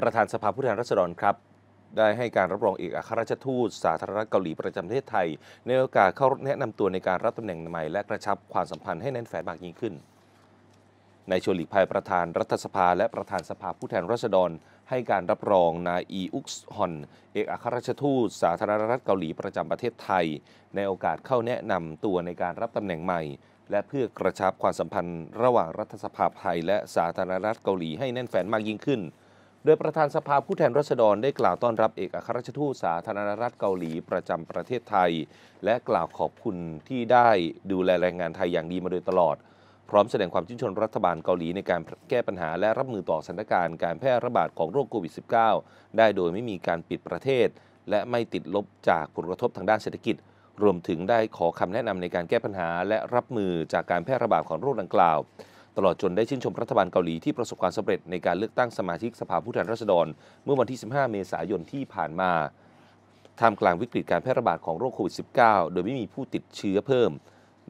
ประธานสภาผู้แทนราษฎรครับ ได้ให้การรับรองเอกอัครราชทูต สาธารณรัฐเกาหลีประจำประเทศไทย ในโอกาสเข้าแนะนำตัวในการรับตำแหน่งใหม่และกระชับความสัมพันธ์ให้แน่นแฟ้นมากยิ่งขึ้นนายชวนหลีกภัยประธานรัฐสภาและประธานสภาผู้แทนราษฎร ให้การรับรองนายอีอุกซ์ฮอน เอกอัครราชทูต สาธารณรัฐเกาหลีประจำประเทศไทย ในโอกาสเข้าแนะนำตัวในการรับตำแหน่งใหม่ และเพื่อกระชับความสัมพันธ์ระหว่างรัฐสภาไทยและสาธารณรัฐเกาหลีให้แน่นแฟ้นมากยิ่งขึ้นโดยประธานสภาผู้แทนรัษฎรได้กล่าวต้อนรับเอกอัครราชทูตสาธารณรัฐเกาหลี ประจำประเทศไทย และกล่าวขอบคุณที่ได้ดูแลแรงงานไทยอย่างดีมาโดยตลอด พร้อมแสดงความชื่นชมรัฐบาลเกาหลีในการแก้ปัญหาและรับมือต่อสถานการณ์การแพร่ระบาดของโรคโควิด -19 ได้โดยไม่มีการปิดประเทศ และไม่ติดลบจากผลกระทบทางด้านเศรษฐกิจ รวมถึงได้ขอคำแนะนำในการแก้ปัญหาและรับมือจากการแพร่ระบาดของโรคดังกล่าวลอดจนได้ชื่นชมรัฐบาลเกาหลีที่ประสบความสำเร็จในการเลือกตั้งสมาชิกสภาผู้แทนราษฎร เมื่อวันที่ 15 เมษายนที่ผ่านมาท่ามกลางวิกฤตการแพร่ระบาดของโรคโควิด -19 โดยไม่มีผู้ติดเชื้อเพิ่ม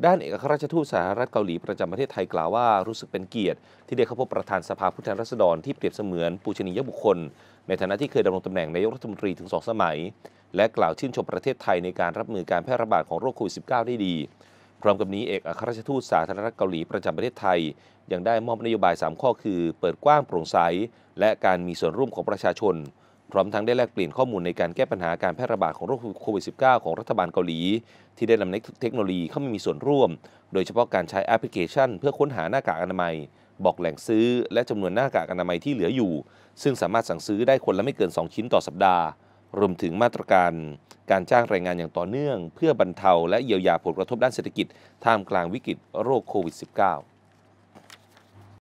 ด้านเอกอัครราชทูตสหรัฐเกาหลีประจำประเทศไทยกล่าวว่ารู้สึกเป็นเกียรติที่ได้เข้าพบประธานสภาผู้แทนราษฎร ที่เปรียบเสมือนปูชนียบุคคลในฐานะที่เคยดำรงตำแหน่งนายกรัฐมนตรีถึงสองสมัย และกล่าวชื่นชมประเทศไทย ในการรับมือการแพร่ระบาดของโรคโควิด -19 ได้ดีพร้อมกับนี้เอกอัครราชทูตสาธารณรัฐเกาหลีประจำประเทศไทย ยังได้มอบนโยบาย 3 ข้อคือเปิดกว้างโปร่งใสและการมีส่วนร่วมของประชาชน พร้อมทั้งได้แลกเปลี่ยนข้อมูลในการแก้ปัญหาการแพร่ระบาดของโรคโควิด -19 ของรัฐบาลเกาหลี ที่ได้นำเทคโนโลยีเข้ามามีส่วนร่วม โดยเฉพาะการใช้แอปพลิเคชัน เพื่อค้นหาหน้ากากอนามัย บอกแหล่งซื้อ และจำนวนหน้ากากอนามัยที่เหลืออยู่ ซึ่งสามารถสั่งซื้อได้คนละไม่เกิน 2 ชิ้นต่อสัปดาห์ รวมถึงมาตรการการจ้างแรงงานอย่างต่อเนื่อง เพื่อบรรเทาและเยียวยาผลกระทบด้านเศรษฐกิจท่ามกลางวิกฤตโรคโควิด -19